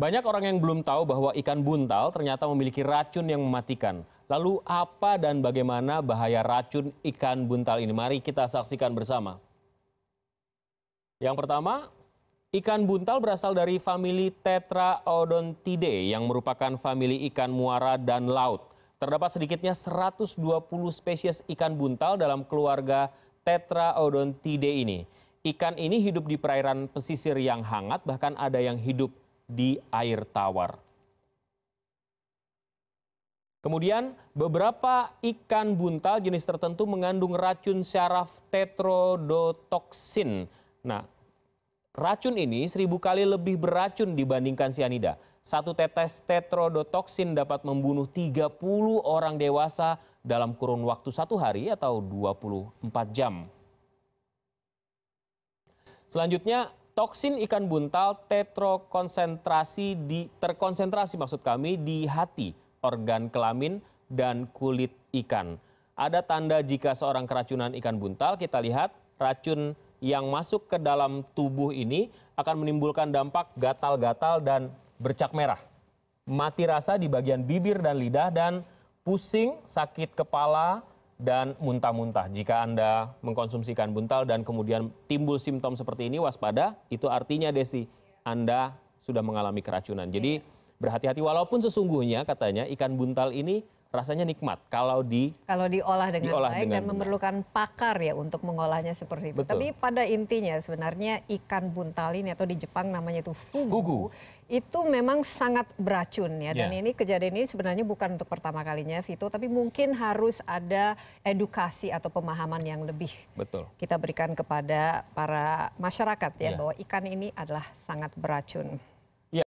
Banyak orang yang belum tahu bahwa ikan buntal ternyata memiliki racun yang mematikan. Lalu apa dan bagaimana bahaya racun ikan buntal ini? Mari kita saksikan bersama. Yang pertama, ikan buntal berasal dari famili Tetraodontidae yang merupakan famili ikan muara dan laut. Terdapat sedikitnya 120 spesies ikan buntal dalam keluarga Tetraodontidae ini. Ikan ini hidup di perairan pesisir yang hangat, bahkan ada yang hidup di air tawar. Kemudian, beberapa ikan buntal jenis tertentu mengandung racun syaraf tetrodotoksin. Nah, racun ini seribu kali lebih beracun dibandingkan sianida. Satu tetes tetrodotoksin dapat membunuh 30 orang dewasa dalam kurun waktu satu hari atau 24 jam. Selanjutnya, toksin ikan buntal tetrokonsentrasi di terkonsentrasi maksud kami di hati, organ kelamin dan kulit ikan. Ada tanda jika seorang keracunan ikan buntal, kita lihat racun yang masuk ke dalam tubuh ini akan menimbulkan dampak gatal-gatal dan bercak merah. Mati rasa di bagian bibir dan lidah dan pusing, sakit kepala, dan muntah muntah. Jika Anda mengkonsumsikan buntal dan kemudian timbul simptom seperti ini, waspada, itu artinya Desi, Anda sudah mengalami keracunan. Jadi iya. berhati-hati walaupun sesungguhnya katanya ikan buntal ini rasanya nikmat kalau di kalau diolah dengan diolah baik dengan dan benar. memerlukan pakar ya untuk mengolahnya seperti itu. Tapi pada intinya sebenarnya ikan buntal ini atau di Jepang namanya itu fugu, fugu. itu memang sangat beracun ya dan yeah. ini kejadian ini sebenarnya bukan untuk pertama kalinya Vito tapi mungkin harus ada edukasi atau pemahaman yang lebih. Betul. Kita berikan kepada para masyarakat ya yeah. bahwa ikan ini adalah sangat beracun.